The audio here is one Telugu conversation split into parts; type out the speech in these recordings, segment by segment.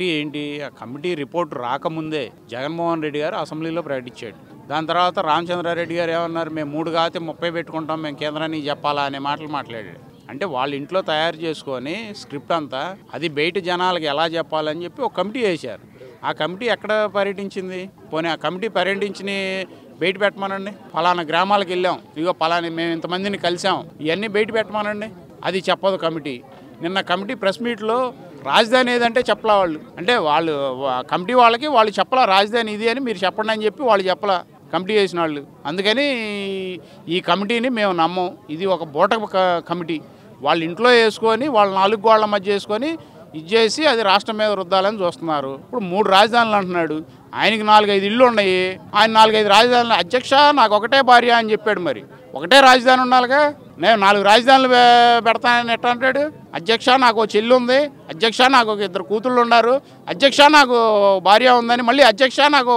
కమిటీ ఏంటి ఆ కమిటీ రిపోర్ట్ రాకముందే జగన్మోహన్ రెడ్డి గారు అసెంబ్లీలో ప్రకటించాడు దాని తర్వాత రామచంద్రారెడ్డి గారు ఏమన్నారు మేము మూడు కాతే ముప్పై పెట్టుకుంటాం మేము కేంద్రానికి చెప్పాలా అనే మాటలు మాట్లాడాడు అంటే వాళ్ళ ఇంట్లో తయారు చేసుకొని స్క్రిప్ట్ అంతా అది బయట జనాలకి ఎలా చెప్పాలని చెప్పి ఒక కమిటీ వేశారు ఆ కమిటీ ఎక్కడ పర్యటించింది పోనీ ఆ కమిటీ పర్యటించిన బయట పెట్టమనండి ఫలానా గ్రామాలకు వెళ్ళాం ఇదిగో పలానా మేము ఇంతమందిని కలిసాం ఇవన్నీ బయట పెట్టమనండి అది చెప్పదు కమిటీ నిన్న కమిటీ ప్రెస్ మీట్లో రాజధాని ఏదంటే చెప్పలా వాళ్ళు అంటే వాళ్ళు కమిటీ వాళ్ళకి వాళ్ళు చెప్పలా రాజధాని ఇది అని మీరు చెప్పండి అని చెప్పి వాళ్ళు చెప్పలా కమిటీ చేసిన వాళ్ళు అందుకని ఈ కమిటీని మేము నమ్మం ఇది ఒక బోట కమిటీ వాళ్ళ ఇంట్లో వేసుకొని వాళ్ళ నాలుగు గోళ్ల మధ్య వేసుకొని ఇచ్చేసి అది రాష్ట్రం మీద వృద్ధాలని చూస్తున్నారు ఇప్పుడు మూడు రాజధానులు అంటున్నాడు ఆయనకి నాలుగైదు ఇళ్ళు ఉన్నాయి ఆయన నాలుగైదు రాజధానులు అధ్యక్ష నాకు ఒకటే భార్య అని చెప్పాడు మరి ఒకటే రాజధాని ఉండాలిగా నేను నాలుగు రాజధానులు పెడతానని ఎట్లా అంటాడు అధ్యక్ష నాకు చెల్లి ఉంది అధ్యక్ష నాకు ఒక ఇద్దరు కూతుళ్ళు ఉన్నారు అధ్యక్ష నాకు భార్య ఉందని మళ్ళీ అధ్యక్ష నాకు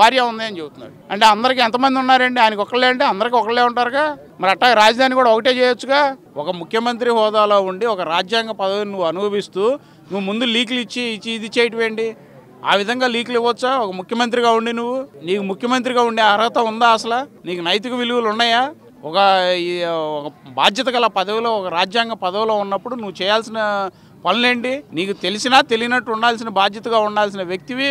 భార్య ఉంది అని చెబుతున్నాడు అంటే అందరికీ ఎంతమంది ఉన్నారండి ఆయనకు ఒకళ్ళే అంటే అందరికీ ఒకళ్ళే ఉంటారుగా మరి అట్టా రాజధాని కూడా ఒకటే చేయొచ్చుగా ఒక ముఖ్యమంత్రి హోదాలో ఉండి ఒక రాజ్యాంగ పదవిని నువ్వు అనుభవిస్తూ నువ్వు ముందు లీకులు ఇచ్చి ఇచ్చి ఇది చేయటం ఆ విధంగా లీకులు ఇవ్వచ్చా ఒక ముఖ్యమంత్రిగా ఉండి నువ్వు నీకు ముఖ్యమంత్రిగా ఉండే అర్హత ఉందా అసలు నీకు నైతిక విలువలు ఉన్నాయా ఒక ఒక బాధ్యత గల పదవిలో ఒక రాజ్యాంగ పదవిలో ఉన్నప్పుడు నువ్వు చేయాల్సిన పనులేంటి నీకు తెలిసినా తెలియనట్టు ఉండాల్సిన బాధ్యతగా ఉండాల్సిన వ్యక్తివి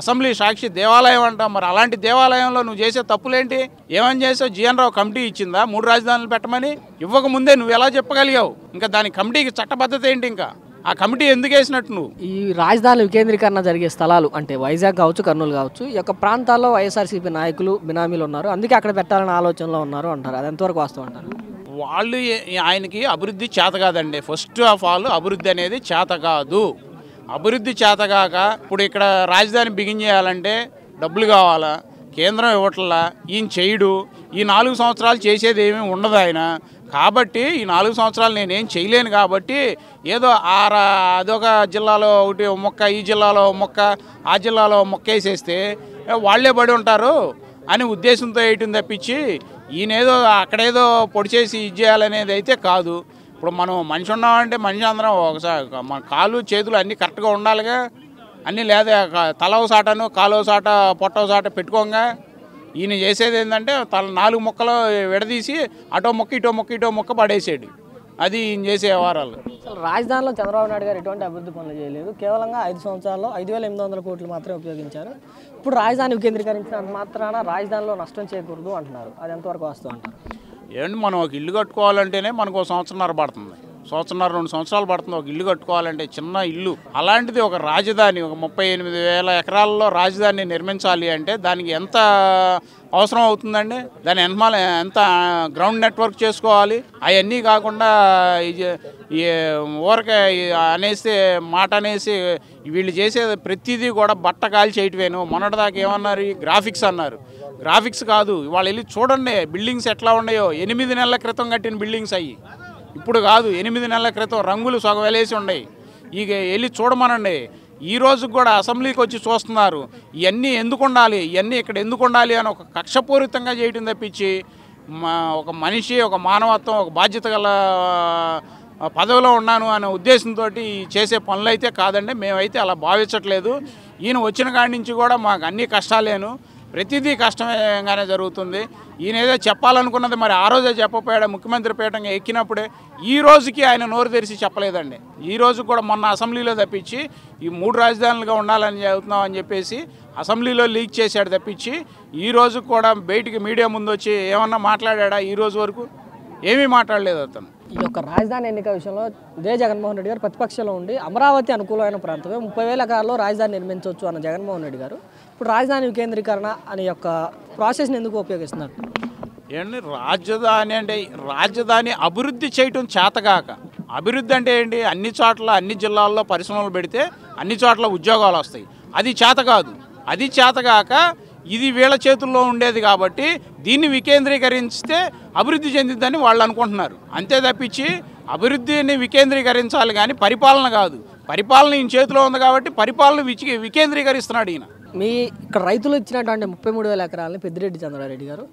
అసెంబ్లీ సాక్షి దేవాలయం అంట మరి అలాంటి దేవాలయంలో నువ్వు చేసే తప్పులేంటి ఏమని చేసావు జీఎన్ రావు కమిటీ ఇచ్చిందా మూడు రాజధానులు పెట్టమని ఇవ్వకముందే నువ్వు ఎలా చెప్పగలిగావు ఇంకా దాని కమిటీకి చట్టబద్ధత ఏంటి ఇంకా ఆ కమిటీ ఎందుకు వేసినట్టు నువ్వు ఈ రాజధాని వికేంద్రీకరణ జరిగే స్థలాలు అంటే వైజాగ్ కావచ్చు కర్నూలు కావచ్చు ఈ యొక్క ప్రాంతాల్లో వైఎస్ఆర్సీపీ నాయకులు బినామీలు ఉన్నారు అందుకే అక్కడ పెట్టాలని ఆలోచనలో ఉన్నారు అంటారు అది ఎంతవరకు వాస్తవం అంటారు వాళ్ళు ఆయనకి అభివృద్ధి చేత కాదండి ఫస్ట్ ఆఫ్ ఆల్ అభివృద్ధి అనేది చేత కాదు అభివృద్ధి చేత కాక ఇప్పుడు ఇక్కడ రాజధాని బిగిన్ చేయాలంటే డబ్బులు కావాలా కేంద్రం ఇవ్వట్లా ఈయన చేయడు ఈ నాలుగు సంవత్సరాలు చేసేది ఏమీ ఉండదు ఆయన కాబట్టి ఈ నాలుగు సంవత్సరాలు నేనేం చేయలేను కాబట్టి ఏదో ఆ అదొక జిల్లాలో ఒకటి మొక్క ఈ జిల్లాలో మొక్క ఆ జిల్లాలో మొక్క వేసేస్తే వాళ్లే పడి ఉంటారు అని ఉద్దేశంతో వేయటం తప్పించి ఈయనేదో అక్కడేదో పొడి చేసి ఇది చేయాలనేది అయితే కాదు ఇప్పుడు మనం మనిషి ఉన్నామంటే మనిషి అందరం ఒకసారి మన కాళ్ళు చేతులు అన్నీ కరెక్ట్గా ఉండాలిగా అన్నీ లేదా తలవ సాటను కాలువ సాట పొట్టవ సాట పెట్టుకోగా ఈయన చేసేది ఏంటంటే తల నాలుగు మొక్కలు విడదీసి అటో మొక్క ఇటో మొక్క ఇటో మొక్క పడేసాడు అది ఈయన చేసే వ్యవహారాలు అసలు రాజధానిలో చంద్రబాబు నాయుడు గారు ఎటువంటి అభివృద్ధి పనులు చేయలేదు కేవలంగా ఐదు సంవత్సరాల్లో ఐదు వేల ఎనిమిది వందల కోట్లు మాత్రమే ఉపయోగించారు ఇప్పుడు రాజధాని వికేంద్రీకరించినంత మాత్రాన రాజధానిలో నష్టం చేయకూడదు అంటున్నారు అది ఎంతవరకు వస్తుంది అంటారు ఏమంటే మనం ఒక ఇల్లు కట్టుకోవాలంటేనే మనకు ఒక సంవత్సరంన్నర పడుతుంది సంవత్సరం రెండు సంవత్సరాలు పడుతుంది ఒక ఇల్లు కట్టుకోవాలంటే చిన్న ఇల్లు అలాంటిది ఒక రాజధాని ఒక ముప్పై ఎనిమిది వేల ఎకరాల్లో రాజధాని నిర్మించాలి అంటే దానికి ఎంత అవసరం అవుతుందండి దాని ఎంత ఎంత గ్రౌండ్ నెట్వర్క్ చేసుకోవాలి అవన్నీ కాకుండా ఊరక అనేసి మాట అనేసి వీళ్ళు చేసేది ప్రతిదీ కూడా బట్ట కాల్ చేయటమేను మొన్నటిదాకా ఏమన్నారు గ్రాఫిక్స్ అన్నారు గ్రాఫిక్స్ కాదు వాళ్ళు వెళ్ళి చూడండి బిల్డింగ్స్ ఎట్లా ఉన్నాయో ఎనిమిది నెలల క్రితం కట్టిన బిల్డింగ్స్ అయ్యి ఇప్పుడు కాదు ఎనిమిది నెలల క్రితం రంగులు సొగవేలేసి ఉన్నాయి ఇక వెళ్ళి చూడమనండి ఈ రోజు కూడా అసెంబ్లీకి వచ్చి చూస్తున్నారు ఇవన్నీ ఎందుకు ఉండాలి ఇవన్నీ ఇక్కడ ఎందుకు ఉండాలి అని ఒక కక్షపూరితంగా చేయటం తప్పించి ఒక మనిషి ఒక మానవత్వం ఒక బాధ్యత గల పదవిలో ఉన్నాను అనే ఉద్దేశంతో చేసే పనులు అయితే కాదండి మేమైతే అలా భావించట్లేదు ఈయన వచ్చిన కాడి నుంచి కూడా మాకు అన్ని కష్టాలేను ప్రతిదీ కష్టంగానే జరుగుతుంది ఈయన ఏదో చెప్పాలనుకున్నది మరి ఆ రోజే చెప్పపోయాడు ముఖ్యమంత్రి పీఠంగా ఎక్కినప్పుడే ఈ రోజుకి ఆయన నోరు తెరిచి చెప్పలేదండి ఈ రోజు కూడా మొన్న అసెంబ్లీలో తప్పించి ఈ మూడు రాజధానులుగా ఉండాలని చదువుతున్నాం అని చెప్పేసి అసెంబ్లీలో లీక్ చేశాడు తప్పించి ఈ రోజు కూడా బయటికి మీడియా ముందు వచ్చి ఏమన్నా మాట్లాడా ఈ రోజు వరకు ఏమీ మాట్లాడలేదు అతను ఈ యొక్క రాజధాని ఎన్నిక విషయంలో ఇదే జగన్మోహన్ రెడ్డి గారు ప్రతిపక్షంలో ఉండి అమరావతి అనుకూలమైన ప్రాంతమే ముప్పై వేల కాలంలో రాజధాని నిర్మించవచ్చు అన్న జగన్మోహన్ రెడ్డి గారు ఇప్పుడు రాజధాని వికేంద్రీకరణ అనే యొక్క ప్రాసెస్ని ఎందుకు ఉపయోగిస్తున్నారు ఏంటి రాజధాని అంటే రాజధాని అభివృద్ధి చేయటం చేతగాక అభివృద్ధి అంటే ఏంటి అన్ని చోట్ల అన్ని జిల్లాల్లో పరిశ్రమలు పెడితే అన్ని చోట్ల ఉద్యోగాలు వస్తాయి అది చేత కాదు అది చేతగాక ఇది వీళ్ళ చేతుల్లో ఉండేది కాబట్టి దీన్ని వికేంద్రీకరిస్తే అభివృద్ధి చెందిద్దని వాళ్ళు అనుకుంటున్నారు అంతే తప్పించి అభివృద్ధిని వికేంద్రీకరించాలి కానీ పరిపాలన కాదు పరిపాలన ఈయన చేతిలో ఉంది కాబట్టి పరిపాలన విచి వికేంద్రీకరిస్తున్నాడు ఈయన మీ ఇక్కడ రైతులు ఇచ్చినటువంటి ముప్పై మూడు వేల ఎకరాలని పెద్దిరెడ్డి చంద్రారెడ్డి గారు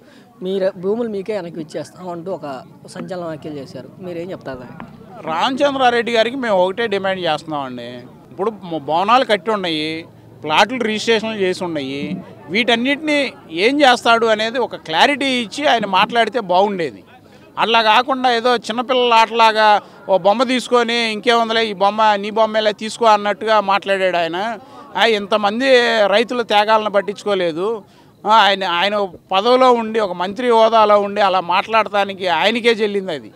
మీ భూములు మీకే వెనక్కి ఇచ్చేస్తాం అంటూ ఒక సంచలన వ్యాఖ్యలు చేశారు మీరేం చెప్తారు రామచంద్రారెడ్డి గారికి మేము ఒకటే డిమాండ్ చేస్తున్నామండి ఇప్పుడు భవనాలు కట్టి ఉన్నాయి ప్లాట్లు రిజిస్ట్రేషన్లు చేసి ఉన్నాయి వీటన్నిటినీ ఏం చేస్తాడు అనేది ఒక క్లారిటీ ఇచ్చి ఆయన మాట్లాడితే బాగుండేది అట్లా కాకుండా ఏదో చిన్నపిల్లల ఆటలాగా ఓ బొమ్మ తీసుకొని ఇంకేముందలే ఈ బొమ్మ నీ బొమ్మలే తీసుకో అన్నట్టుగా మాట్లాడాడు ఆయన ఇంతమంది రైతుల త్యాగాలను పట్టించుకోలేదు ఆయన ఆయన పదవిలో ఉండి ఒక మంత్రి హోదాలో ఉండి అలా మాట్లాడటానికి ఆయనకే చెల్లింది అది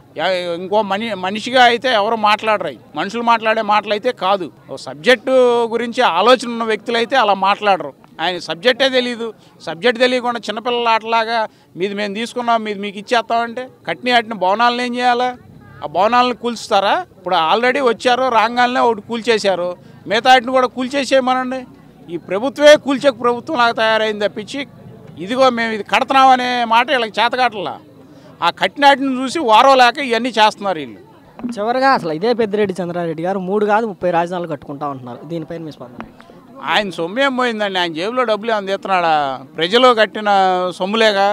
ఇంకో మని మనిషిగా అయితే ఎవరు మాట్లాడరు మనుషులు మాట్లాడే మాటలైతే కాదు ఓ సబ్జెక్టు గురించి ఆలోచన ఉన్న వ్యక్తులైతే అలా మాట్లాడరు ఆయన సబ్జెక్టే తెలియదు సబ్జెక్ట్ తెలియకుండా చిన్నపిల్లల ఆటలాగా మీది మేము తీసుకున్నాం మీది మీకు ఇచ్చేస్తామంటే కట్ని అట్టిన భవనాలను ఏం చేయాలా ఆ భవనాలను కూల్చుతారా ఇప్పుడు ఆల్రెడీ వచ్చారు రాగానే ఒకటి కూల్చేశారు మిగతా వాటిని కూడా కూల్చేసేయమనండి ఈ ప్రభుత్వమే కూల్చేకు ప్రభుత్వం లాగా తయారైంది తప్పించి ఇదిగో మేము ఇది కడుతున్నామనే మాట వీళ్ళకి చేతకాటలా ఆ కట్టినాటిని చూసి వారో లేక ఇవన్నీ చేస్తున్నారు వీళ్ళు చివరిగా అసలు ఇదే పెద్దిరెడ్డి చంద్రారెడ్డి గారు మూడు కాదు ముప్పై రాజధానులు కట్టుకుంటా ఉంటున్నారు దీనిపైన మీ స్పందన ఆయన సొమ్ము ఏం పోయిందండి ఆయన జేబులో డబ్బులు ఏమైనా తీస్తున్నాడా ప్రజలు కట్టిన సొమ్ములేగా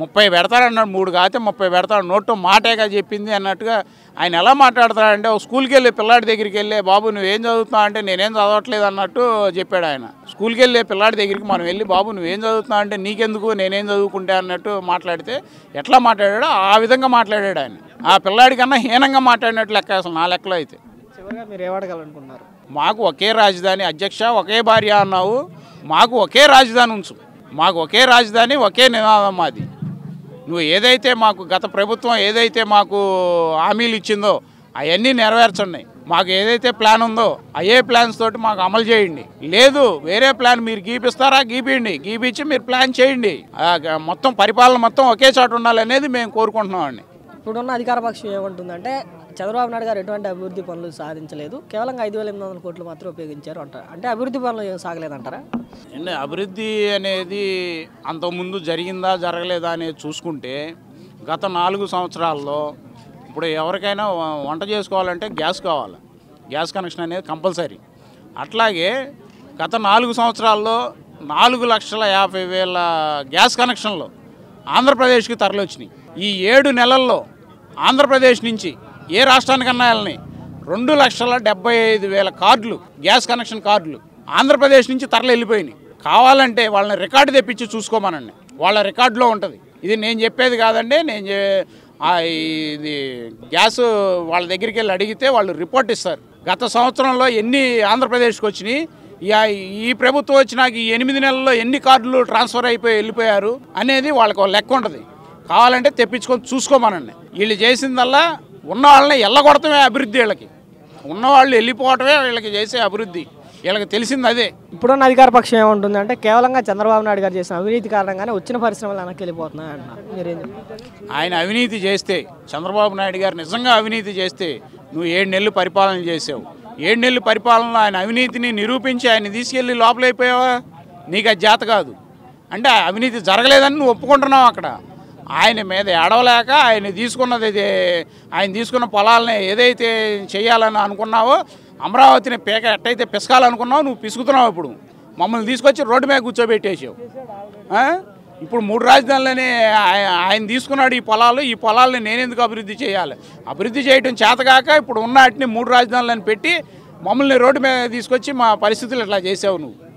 ముప్పై పెడతారన్నాడు మూడు కాతే ముప్పై పెడతాడు నోట్టు మాటేగా చెప్పింది అన్నట్టుగా ఆయన ఎలా మాట్లాడతాడంటే ఒక స్కూల్కి వెళ్ళి పిల్లాడి దగ్గరికి వెళ్ళే బాబు నువ్వేం చదువుతున్నావు అంటే నేనేం చదవట్లేదు అన్నట్టు చెప్పాడు ఆయన స్కూల్కి వెళ్ళే పిల్లాడి దగ్గరికి మనం వెళ్ళి బాబు నువ్వేం చదువుతున్నావు అంటే నీకెందుకు నేనేం చదువుకుంటే అన్నట్టు మాట్లాడితే ఎట్లా మాట్లాడాడో ఆ విధంగా మాట్లాడాడు ఆయన ఆ పిల్లాడికన్నా హీనంగా మాట్లాడినట్టు లెక్క అసలు నా లెక్కలో అయితే మీరు ఏమడగాలనుకున్నారు మాకు ఒకే రాజధాని అధ్యక్ష ఒకే భార్య అన్నావు మాకు ఒకే రాజధాని ఉంచు మాకు ఒకే రాజధాని ఒకే నినాదం మాది నువ్వు ఏదైతే మాకు గత ప్రభుత్వం ఏదైతే మాకు హామీలు ఇచ్చిందో అవన్నీ నెరవేర్చండి మాకు ఏదైతే ప్లాన్ ఉందో అయ్యే ప్లాన్స్ తోటి మాకు అమలు చేయండి లేదు వేరే ప్లాన్ మీరు గీపిస్తారా గీపియండి గీపించి మీరు ప్లాన్ చేయండి మొత్తం పరిపాలన మొత్తం ఒకే చోట ఉండాలనేది మేము కోరుకుంటున్నామండి ఇప్పుడున్న అధికార పక్షం ఏమంటుందంటే చంద్రబాబు నాయుడు గారు ఎటువంటి అభివృద్ధి పనులు సాధించలేదు కేవలం ఐదు వేల ఎనిమిది వందల కోట్లు మాత్రం ఉపయోగించారు అంటారు అంటే అభివృద్ధి పనులు ఏం సాగలేదంటారా అండి అభివృద్ధి అనేది అంతకుముందు జరిగిందా జరగలేదా అనేది చూసుకుంటే గత నాలుగు సంవత్సరాల్లో ఇప్పుడు ఎవరికైనా వంట చేసుకోవాలంటే గ్యాస్ కావాలి గ్యాస్ కనెక్షన్ అనేది కంపల్సరీ అట్లాగే గత నాలుగు సంవత్సరాల్లో నాలుగు లక్షల యాభై వేల గ్యాస్ కనెక్షన్లు ఆంధ్రప్రదేశ్కి తరలి వచ్చినాయి ఈ ఏడు నెలల్లో ఆంధ్రప్రదేశ్ నుంచి ఏ రాష్ట్రానికన్నా వెళ్ళని రెండు లక్షల డెబ్బై ఐదు వేల కార్డులు గ్యాస్ కనెక్షన్ కార్డులు ఆంధ్రప్రదేశ్ నుంచి తరలి వెళ్ళిపోయినాయి కావాలంటే వాళ్ళని రికార్డు తెప్పించి చూసుకోమనండి వాళ్ళ రికార్డులో ఉంటుంది ఇది నేను చెప్పేది కాదండి నేను ఇది గ్యాస్ వాళ్ళ దగ్గరికి వెళ్ళి అడిగితే వాళ్ళు రిపోర్ట్ ఇస్తారు గత సంవత్సరంలో ఎన్ని ఆంధ్రప్రదేశ్కి వచ్చినాయి ఈ ప్రభుత్వం వచ్చినాక ఈ ఎనిమిది నెలల్లో ఎన్ని కార్డులు ట్రాన్స్ఫర్ అయిపోయి వెళ్ళిపోయారు అనేది వాళ్ళకు లెక్క ఉంటుంది కావాలంటే తెప్పించుకొని చూసుకోమనండి వీళ్ళు చేసిందల్లా ఉన్న వాళ్ళని ఎల్లగొడతమే అభివృద్ధి వీళ్ళకి ఉన్నవాళ్ళు వెళ్ళిపోవటమే వీళ్ళకి చేసే అభివృద్ధి వీళ్ళకి తెలిసింది అదే ఇప్పుడున్న అధికార పక్షం ఏముంటుంది అంటే కేవలంగా చంద్రబాబు నాయుడు గారు చేసిన అవినీతి కారణంగానే వచ్చిన పరిశ్రమలు వెనక్కి వెళ్ళిపోతున్నాయన్న మీరేం ఆయన అవినీతి చేస్తే చంద్రబాబు నాయుడు గారు నిజంగా అవినీతి చేస్తే నువ్వు ఏడు నెలలు పరిపాలన చేసావు ఏడు నెలలు పరిపాలనలో ఆయన అవినీతిని నిరూపించి ఆయన తీసుకెళ్ళి లోపలైపోయావా నీకు అది జాత కాదు అంటే అవినీతి జరగలేదని నువ్వు ఒప్పుకుంటున్నావు అక్కడ ఆయన మీద ఎడవలేక ఆయన తీసుకున్నది ఆయన తీసుకున్న పొలాలని ఏదైతే చేయాలని అనుకున్నావో అమరావతిని పీక ఎట్టయితే పిసకాలనుకున్నావు నువ్వు పిసుకుతున్నావు ఇప్పుడు మమ్మల్ని తీసుకొచ్చి రోడ్డు మీద కూర్చోబెట్టేసావు ఇప్పుడు మూడు రాజధానులని ఆయన తీసుకున్నాడు ఈ పొలాలు ఈ పొలాలని నేనెందుకు అభివృద్ధి చేయాలి అభివృద్ధి చేయడం చేతగాక ఇప్పుడు ఉన్న వాటిని మూడు రాజధానులను పెట్టి మమ్మల్ని రోడ్డు మీద తీసుకొచ్చి మా పరిస్థితులు ఇట్లా చేసావు నువ్వు